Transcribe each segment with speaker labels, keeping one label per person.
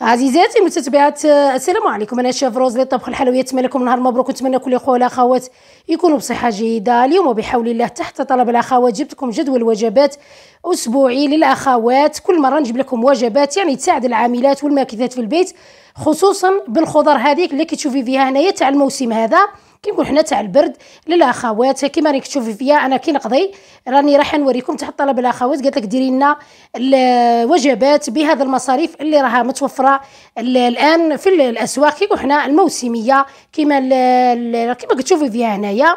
Speaker 1: عزيزاتي المتتبعات السلام عليكم انا شاف روز طبخ الحلويات نتمنى لكم نهار مبروك نتمنى كل الاخوه والاخوات يكونوا بصحه جيده اليوم وبحول الله تحت طلب الاخوات جبت لكم جدول وجبات اسبوعي للاخوات كل مره نجيب لكم وجبات يعني تساعد العاملات والماكثات في البيت خصوصا بالخضر هذيك اللي كتشوفي فيها هنايا تاع الموسم هذا كنقول حنا تاع البرد للاخوات كيما راك تشوفي فيا انا كي نقضي راني راح نوريكم تحت طلب الاخوات قالت لك ديري لنا الوجبات بهذا المصاريف اللي راها متوفره الان في الاسواق كيقول حنا الموسميه كيما كيما كتشوفي فيا هنايا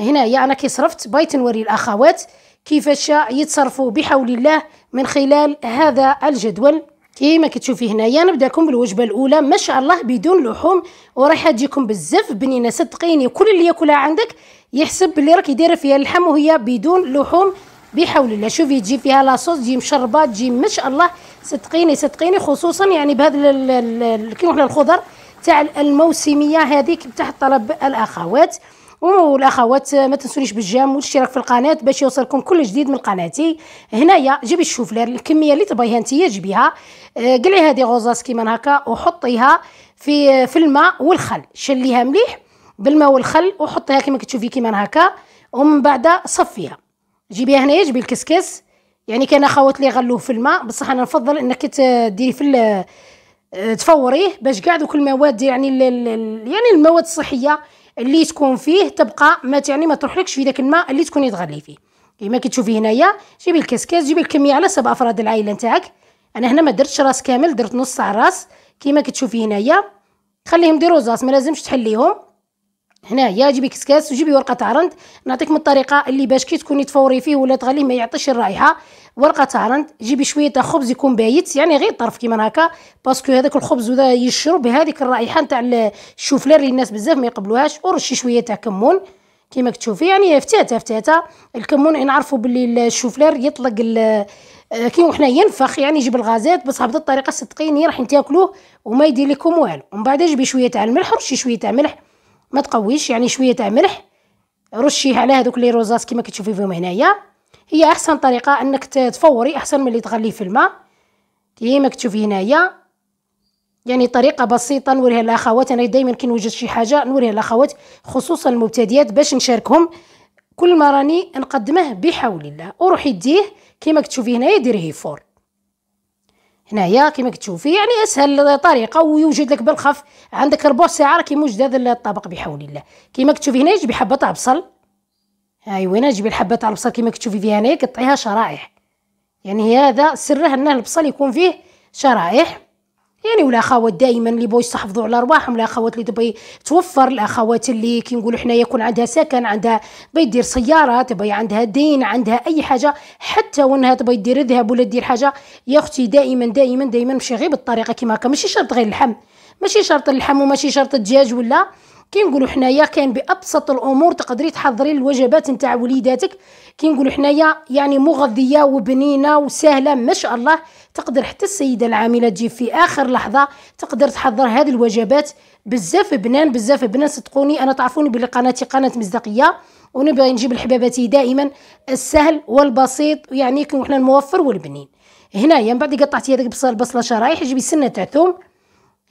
Speaker 1: هنايا انا كي صرفت بغيت نوري الاخوات كيفاش يتصرفوا بحول الله من خلال هذا الجدول كيما كتشوفي هنايا نبداكم بالوجبه الاولى ما شاء الله بدون لحوم وراح تجيكم بزاف بنينه صدقيني كل اللي ياكلها عندك يحسب بلي راكي دايره فيها اللحم وهي بدون لحوم بحول الله شوفي تجي فيها لاصوص تجي مشربه تجي ما شاء الله صدقيني صدقيني خصوصا يعني بهذا كيما الخضر تاع الموسميه هذيك تحت طلب الاخوات والاخوات ما تنسونيش بالجام والاشتراك في القناه باش يوصلكم كل جديد من قناتي هنايا جيبي الشوفلير الكميه اللي تبغيها نتيا جيبيها آه، قلعيها دي غوزاس كيما هكا وحطيها في في الماء والخل شليها مليح بالماء والخل وحطيها كيما كتشوفي كيما هكا ومن بعد صفيها جيبيها هنايا جيبي الكسكس يعني كان اخوات لي غلوه في الماء بصح انا نفضل انك تديري في آه، تفوريه باش كاع دوك المواد يعني يعني المواد الصحيه اللي تكون فيه تبقى ما يعني ما تروحلكش في داك الماء اللي تكوني تغلي فيه كما كتشوفي هنايا جيبي الكاسكاس جيبي الكميه على سبع افراد العائله نتاعك انا هنا ما درتش راس كامل درت نص على الراس كما كتشوفي هنايا خليهم ديروا زاس ما لازمش تحليهم هنا يا جيبي كسكاس وجيبي ورقه عرند نعطيكم الطريقه اللي باش كي تكوني تفوري فيه ولا تغليه ما يعطيش الرائحه ورقه عرند جيبي شويه تاع خبز يكون بايت يعني غير طرف كيما هكا باسكو هذاك الخبز وذا يشرب هذيك الرائحه نتاع الشوفلير اللي الناس بزاف ما يقبلوهاش ورشي شويه تاع كمون كيما كتشوفي يعني فتاته فتاته الكمون نعرفوا باللي الشوفلير يطلق آه، كي وحنا ينفخ يعني يجيب الغازات بصح بهذه الطريقه صدقيني راح تاكلوه وما يدير لكم والو ومن بعد جيبي شويه تاع الملح ورشي شويه تاع ملح ما تقويش يعني شويه تاع ملح رشيه على هذوك لي روزات كما كتشوفي فيهم هنايا هي احسن طريقه انك تفوري احسن من اللي تغليه في الماء كيما كتشوفي هنايا يعني طريقه بسيطه نوريها للاخوات انا دائما كي نوجد شي حاجه نوريها للاخوات خصوصا المبتدئات باش نشاركهم كل ما راني نقدمه بحول الله وروحي ديه كيما كتشوفي هنايا ديريه فور هنايا كما كتشوفي يعني اسهل طريقه ويوجد لك بالخف عندك ربع ساعه راه موجد هذا الطبق بحول الله كما كتشوفي هنا جيبي حبه تاع بصل هاي أيوة، وين جيبي الحبه تاع البصل كما كتشوفي فيها هنايا قطعيها شرائح يعني هذا سره ان البصل يكون فيه شرائح يعني ولا خوات دائما اللي بغاو يستحافظوا على ارواحهم خوات اللي تبغي توفر الاخوات اللي كنقولوا حنايا يكون عندها سكن عندها تبغي دير سياره تبغي عندها دين عندها اي حاجه حتى وانها تبغي دير ذهب ولا دير حاجه يا اختي دائما دائما دائما مشي غير بالطريقه كيما هكا ماشي شرط غير اللحم ماشي شرط اللحم وماشي شرط الدجاج ولا كي نقولوا حنايا كان بابسط الامور تقدري تحضري الوجبات نتاع وليداتك كي نقولوا حنايا يعني مغذيه وبنينه وسهله ما شاء الله تقدر حتى السيده العامله تجي في اخر لحظه تقدر تحضر هذه الوجبات بزاف بنان بزاف بنان صدقوني انا تعرفوني بلي قناتي قناه مصداقيه ونبغي نجيب لحباباتي دائما السهل والبسيط يعني يكون حنا الموفر والبنين هنايا من بعد قطعتي هذاك البصله شرايح جيبي سنه تاع ثوم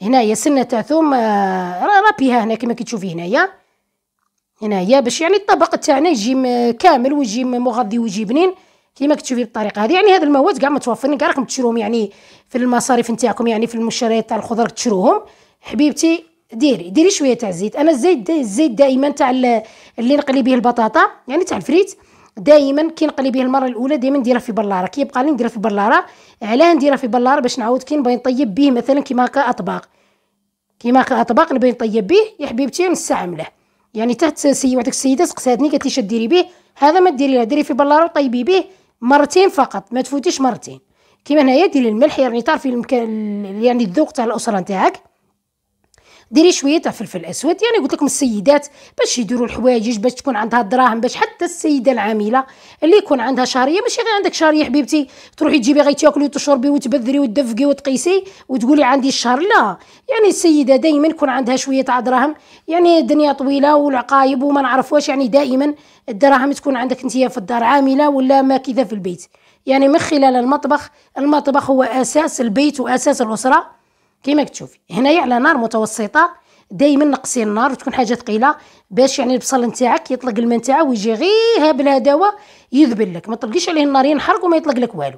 Speaker 1: هنايا سنة ثوم آه، رابيها هنا كما كتشوفي هنايا هنايا باش يعني الطبق تاعنا يجي كامل ويجي مغذي ويجي بنين كما كتشوفي بالطريقه هذه يعني هذا المواد كاع متوفرين كاع راكم تشروهم يعني في المصاريف نتاعكم يعني في المشتريات تاع الخضر تشروهم حبيبتي ديري ديري شويه تاع الزيت انا الزيت الزيت دائما تاع اللي نقلي به البطاطا يعني تاع الفريت دائما كي نقلي به المره الاولى دائما نديرها في بلاره كيبقى لي نديرها في بلاره علاه نديرها في بلاره باش نعاود كي نبغي نطيب به مثلا كيما هكا اطباق كيما هكا اطباق نبغي نطيب به يا حبيبتي نستعمله يعني تحت سي وحدك السيده سقساتني قالت لي شنو ديري به هذا ما ديري له ديري في بلاره وطيبي به مرتين فقط ما تفوتيش مرتين كيما هنايا ديري الملح يعني تعرفي المكان يعني الذوق تاع الاسره نتاعك ديري شويه تاع فلفل اسود يعني قلت لكم السيدات باش يديروا الحوايج باش تكون عندها الدراهم باش حتى السيده العامله اللي يكون عندها شهريه ماشي غير عندك شهريه حبيبتي تروحي تجيبي غير تاكلي وتشربي وتبذري وتدفقي وتقيسي وتقولي عندي الشهر لا يعني السيده دائما يكون عندها شويه تاع دراهم يعني الدنيا طويله والعقايب وما نعرف واش يعني دائما الدراهم تكون عندك انت في الدار عامله ولا ما كذا في البيت يعني من خلال المطبخ المطبخ هو اساس البيت واساس الاسره كيما كتشوفي هنايا على نار متوسطه دائما نقصي النار وتكون حاجه ثقيله باش يعني البصل نتاعك يطلق الماء نتاعو ويجي غير بلا دواء يذبل لك ما تطلقيش عليه النار ينحرق وما يطلق لك والو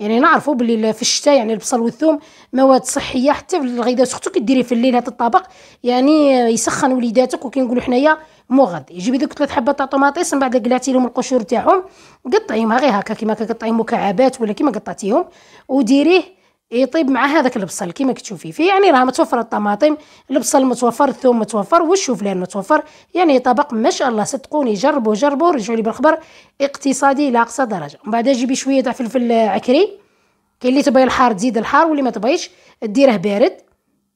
Speaker 1: يعني نعرفوا باللي في الشتاء يعني البصل والثوم مواد صحيه حتى في الغذاء سختو كديريه في الليل هذا الطبق يعني يسخن وليداتك وكي نقولوا حنايا مغذي جيبي ذوك ثلاث حبات تاع طوماطيس من بعد قلعتي لهم القشور تاعهم قطعيهم غير هكا كيما كقطعي مكعبات ولا كيما قطعتيهم وديريه يطيب مع هذاك البصل كيما كتشوفي فيه يعني راه متوفر الطماطم البصل متوفر الثوم متوفر والشوفلان متوفر يعني طبق ما شاء الله صدقوني جربوا جربوا رجعوا لي بالخبر اقتصادي لاقصى درجه من بعد جيبي شويه تاع فلفل عكري كاين اللي تبغي الحار تزيد الحار واللي ما تبغيش ديره بارد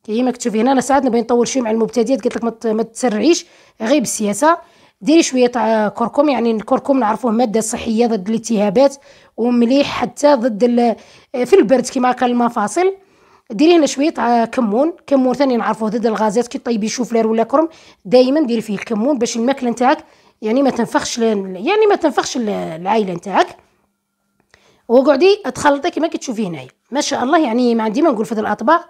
Speaker 1: كيما كتشوفي هنا انا ساعات نبغي نطول شويه مع المبتدئات قلت لك ما تسرعيش غير بالسياسه ديري شويه تاع كركم يعني الكركم نعرفوه ماده صحيه ضد الالتهابات ومليح حتى ضد في البرد كيما قال المفاصل ديري هنا شويه تاع كمون كمون ثاني نعرفوه ضد الغازات كي طيبي شوفلير ولا كرم دائما ديري فيه الكمون باش الماكله نتاعك يعني ما تنفخش يعني ما تنفخش العائله نتاعك وقعدي تخلطي كيما كتشوفي هنايا ما شاء الله يعني ما عندي ما نقول في الاطباق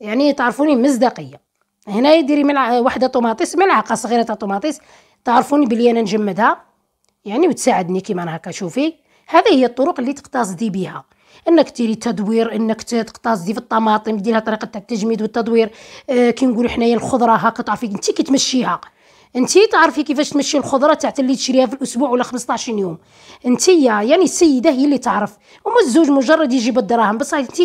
Speaker 1: يعني تعرفوني مصداقيه هنايا ديري ملع وحده طوماطيس ملعقه صغيره تاع طوماطيس تعرفوني بلي انا نجمدها يعني وتساعدني كيما انا هكا شوفي هذه هي الطرق اللي تقتصدي بها انك تيري تدوير انك تقتصدي في الطماطم ديرها طريقه تاع التجميد والتدوير آه كي نقولوا حنايا الخضره هاك تعرفي انت كي تمشيها انت تعرفي كيفاش تمشي الخضره تاعت اللي تشريها في الاسبوع ولا 15 يوم انت يعني السيده هي اللي تعرف وما الزوج مجرد يجيب الدراهم بصح انت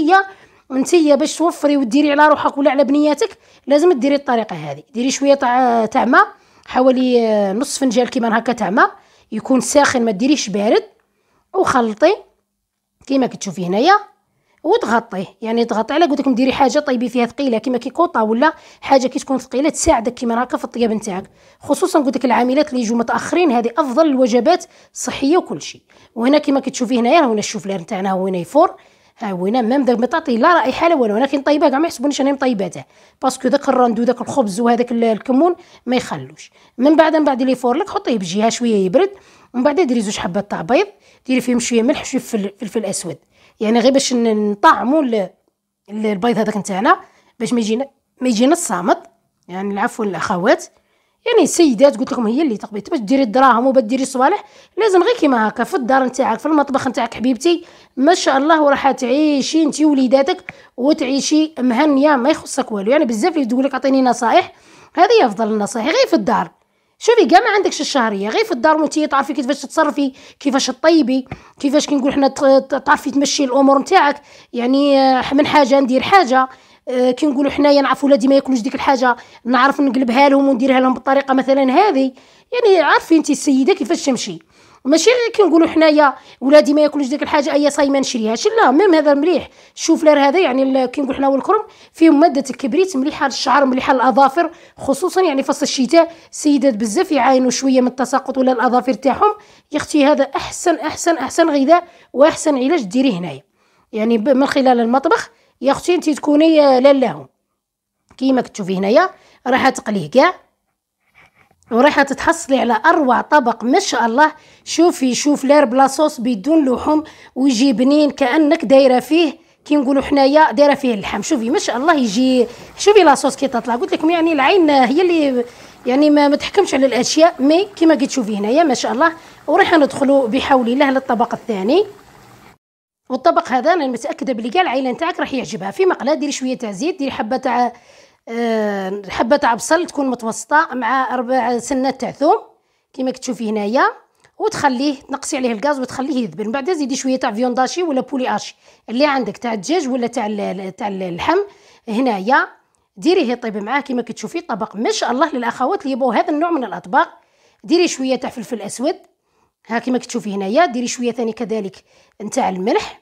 Speaker 1: انت باش توفري وديري على روحك ولا على بنياتك لازم ديري الطريقه هذه ديري شويه تاع تاع ماء حوالي آه، نص فنجان كيما هكا تاع ماء يكون ساخن ما ديريش بارد وخلطي كيما كتشوفي هنايا وتغطيه يعني تغطي على قلت لكم ديري حاجه طيبي فيها ثقيله كيما كيكوطه ولا حاجه كي تكون ثقيله تساعدك كيما راكا في الطياب نتاعك خصوصا قلت لك العاملات اللي يجوا متاخرين هذه افضل الوجبات صحيه وكل شيء وهنا كيما كتشوفي هنايا هنا الشوفلير نتاعنا هو هنا يفور ها آه، هو هنا مام داك البطاطي لا رائحه لا والو ولكن طيبه كاع ما يحسبونيش انا مطيباته باسكو داك الراندو داك الخبز وهذاك الكمون ما يخلوش من بعد من بعد لي فورلك حطيه بجهه شويه يبرد ومن بعد ديري زوج حبات تاع بيض ديري فيهم شويه ملح شويه فلفل اسود يعني غير باش نطعموا البيض هذاك نتاعنا باش ما يجينا ما يجينا الصامت يعني العفو الاخوات يعني السيدات قلت لكم هي اللي تقبيت باش ديري الدراهم وباش ديري الصوالح لازم غير كيما هكا في الدار نتاعك في المطبخ نتاعك حبيبتي ما شاء الله وراح تعيشي انت وليداتك وتعيشي مهنيه ما يخصك والو يعني بزاف اللي تقول لك اعطيني نصائح هذه افضل النصائح غير في الدار شوفي كاع ما عندكش الشهريه غير في الدار وانت تعرفي كيفاش تتصرفي كيفاش تطيبي كيفاش كنقول حنا تعرفي تمشي الامور نتاعك يعني آه، من حاجه ندير حاجه آه، كي نقولوا حنايا نعرفوا ولادي ما ياكلوش ديك الحاجه نعرف نقلبها لهم ونديرها لهم بالطريقه مثلا هذه يعني عارفين انت السيده كيفاش تمشي ماشي غير كي نقولوا حنايا ولادي ما ياكلوش ديك الحاجه اي صايمه نشريهاش لا ميم هذا مليح لار هذا يعني كي نقول حنا والكرم فيه ماده الكبريت مليحه للشعر مليحه للاظافر خصوصا يعني فصل الشتاء السيدات بزاف يعانوا شويه من التساقط ولا الاظافر تاعهم يا اختي هذا احسن احسن احسن غذاء واحسن علاج ديريه هنايا يعني من خلال المطبخ يا اختي انت تكوني آه، لالاهم كيما كتشوفي هنايا راح تقليه كاع وراح تتحصلي على اروع طبق ما شاء الله شوفي شوف لير بلا صوص بدون لحوم ويجي بنين كانك دايره فيه كي نقولوا حنايا دايره فيه اللحم شوفي ما شاء الله يجي شوفي لاصوص كي تطلع قلت لكم يعني العين هي اللي يعني ما متحكمش على الاشياء مي كيما كتشوفي هنايا ما شاء الله وراح ندخلوا بحول الله للطبق الثاني والطبق هذا انا متاكده بلي كاع العائله نتاعك راح يعجبها في مقله ديري شويه تاع زيت ديري حبه تاع أه حبه تاع بصل تكون متوسطه مع اربع سنات تاع ثوم كيما كتشوفي هنايا وتخليه تنقصي عليه الغاز وتخليه يذبل من بعد زيدي شويه تاع فيونداشي ولا بولي اشي اللي عندك تاع الدجاج ولا تاع تاع اللحم هنايا ديريه يطيب معاه كيما كتشوفي طبق ما شاء الله للاخوات اللي يبغوا هذا النوع من الاطباق ديري شويه تاع فلفل اسود ها كما كتشوفي هنايا ديري شويه ثاني كذلك نتاع الملح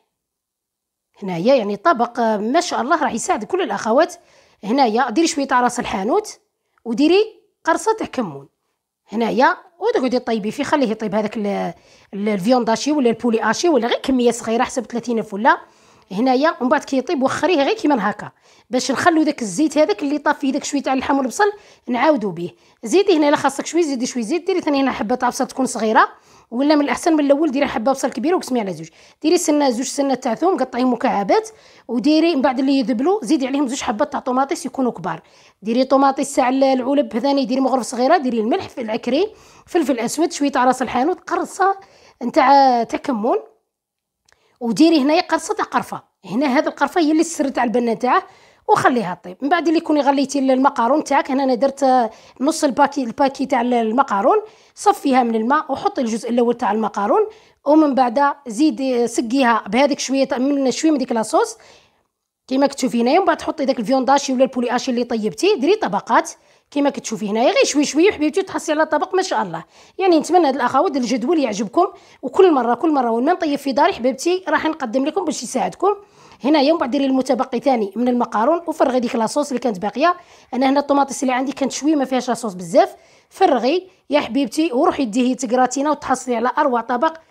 Speaker 1: هنايا يعني طبق ما شاء الله راح يساعد كل الاخوات هنايا ديري شويه تاع راس الحانوت وديري قرصه تاع كمون هنايا وتقعدي طيبي فيه خليه يطيب هذاك الفيونداشي ولا البولي اشي ولا غير كميه صغيره حسب 30 الف ولا هنايا ومن بعد كيطيب وخريه غير كيما هكا باش نخلو داك الزيت هذاك اللي طاف فيه داك شويه تاع اللحم والبصل نعاودو به زيدي هنا الا خاصك شويه زيدي شويه زيت ديري ثاني هنا حبه بصل تكون صغيره ولا من الاحسن من الاول ديري حبه بصل كبيره وقسمي على زوج ديري سنه زوج سنه تاع ثوم قطعيهم مكعبات وديري من بعد اللي يذبلوا زيدي عليهم زوج حبات تاع طوماطيس يكونوا كبار ديري طوماطيس تاع العلب هذاني ديري مغرف صغيره ديري الملح في العكري فلفل اسود شويه تاع راس الحانوت قرصه نتاع تاع وديري هنايا قرصه تاع قرفه هنا هذه القرفه هي اللي السر تاع البنه تاعه وخليها طيب من بعد اللي كوني غليتي المقارون تاعك هنا انا درت نص الباكي الباكي تاع المقارون صفيها من الماء وحطي الجزء الاول تاع المقارون ومن بعد زيدي سقيها بهذيك شويه من شويه من ديك لاصوص كيما كتشوفي هنايا ومن بعد تحطي داك الفيونداشي ولا البولي اشي اللي طيبتي ديري طبقات كيما كتشوفي هنايا غير شوي شوي حبيبتي تحصلي على طبق ما شاء الله يعني نتمنى هاد الاخوات الجدول يعجبكم وكل مره كل مره وانا نطيب في داري حبيبتي راح نقدم لكم باش يساعدكم هنا يوم ديري المتبقي ثاني من المقارون وفرغ ديك لاصوص اللي كانت باقيه انا هنا الطوماطيس اللي عندي كانت شويه ما فيهاش لاصوص بزاف فرغي يا حبيبتي وروحي ديه تكراتينا وتحصلي على اروع طبق